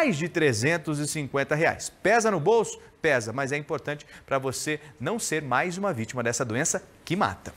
mais de 350 reais. Pesa no bolso? Pesa, mas é importante para você não ser mais uma vítima dessa doença que mata.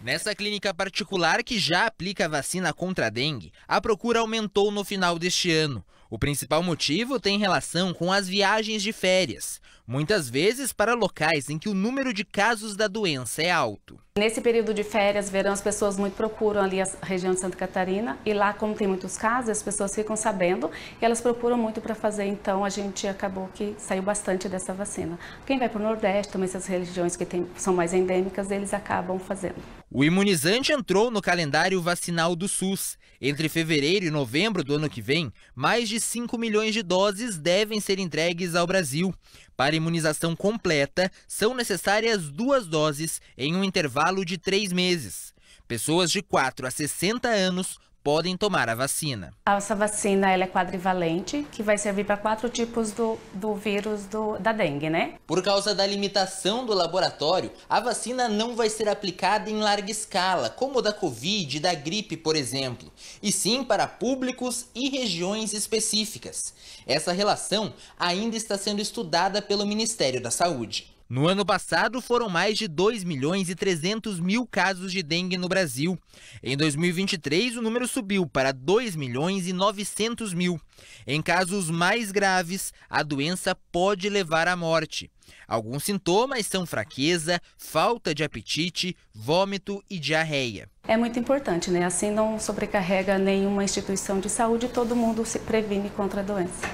Nessa clínica particular que já aplica a vacina contra a dengue, a procura aumentou no final deste ano. O principal motivo tem relação com as viagens de férias muitas vezes para locais em que o número de casos da doença é alto. Nesse período de férias, verão, as pessoas muito procuram ali a região de Santa Catarina e lá, como tem muitos casos, as pessoas ficam sabendo e elas procuram muito para fazer. Então, a gente acabou que saiu bastante dessa vacina. Quem vai para o Nordeste, também essas regiões que tem, são mais endêmicas, eles acabam fazendo. O imunizante entrou no calendário vacinal do SUS. Entre fevereiro e novembro do ano que vem, mais de 5 milhões de doses devem ser entregues ao Brasil. Para imunização completa, são necessárias duas doses em um intervalo de três meses. Pessoas de 4 a 60 anos podem tomar a vacina. Essa vacina ela é quadrivalente, que vai servir para quatro tipos do, do vírus do, da dengue, né? Por causa da limitação do laboratório, a vacina não vai ser aplicada em larga escala, como da Covid e da gripe, por exemplo, e sim para públicos e regiões específicas. Essa relação ainda está sendo estudada pelo Ministério da Saúde. No ano passado, foram mais de 2 milhões e 300 mil casos de dengue no Brasil. Em 2023, o número subiu para 2 milhões e 900 mil. Em casos mais graves, a doença pode levar à morte. Alguns sintomas são fraqueza, falta de apetite, vômito e diarreia. É muito importante, né? Assim não sobrecarrega nenhuma instituição de saúde, e todo mundo se previne contra a doença.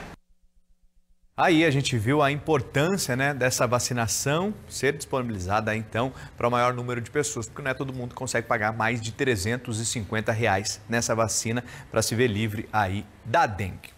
Aí a gente viu a importância né, dessa vacinação ser disponibilizada então para o maior número de pessoas, porque não é todo mundo que consegue pagar mais de 350 reais nessa vacina para se ver livre aí da dengue.